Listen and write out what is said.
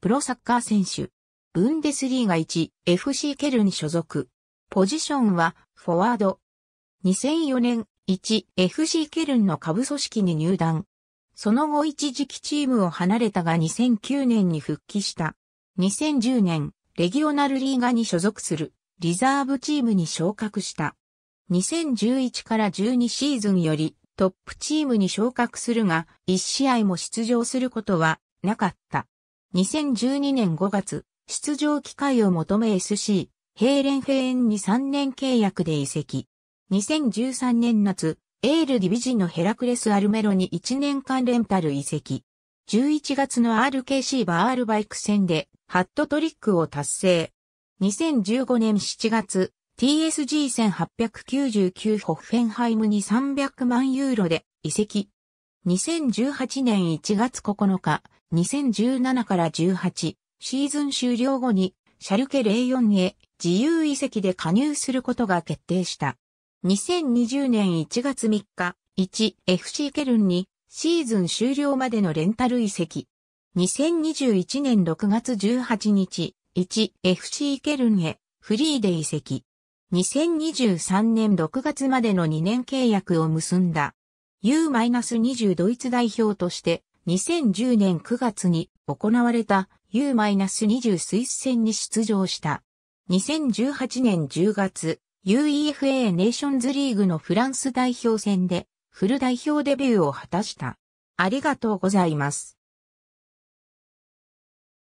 プロサッカー選手。ブンデスリーガ1、FC ケルン所属。ポジションは、フォワード。2004年、1、FC ケルンの下部組織に入団。その後一時期チームを離れたが2009年に復帰した。2010年、レギオナルリーガに所属する、リザーブチームに昇格した。2011から12シーズンより、トップチームに昇格するが、1試合も出場することはなかった。2012年5月、出場機会を求め SC、ヘーレンフェーンに3年契約で移籍。2013年夏、エールディビジのヘラクレス・アルメロに1年間レンタル移籍。11月の RKC バールバイク戦でハットトリックを達成。2015年7月、TSG 1899ホッフェンハイムに300万ユーロで移籍。2018年1月9日、2017から18シーズン終了後にシャルケ04へ自由移籍で加入することが決定した。2020年1月3日、1FC ケルンにシーズン終了までのレンタル移籍。2021年6月18日、1FC ケルンへフリーで移籍。2023年6月までの2年契約を結んだ。U-20 ドイツ代表として2010年9月に行われた U-20 スイス戦に出場した。2018年10月、UEFA ネーションズリーグのフランス代表戦でフル代表デビューを果たした。ありがとうございます。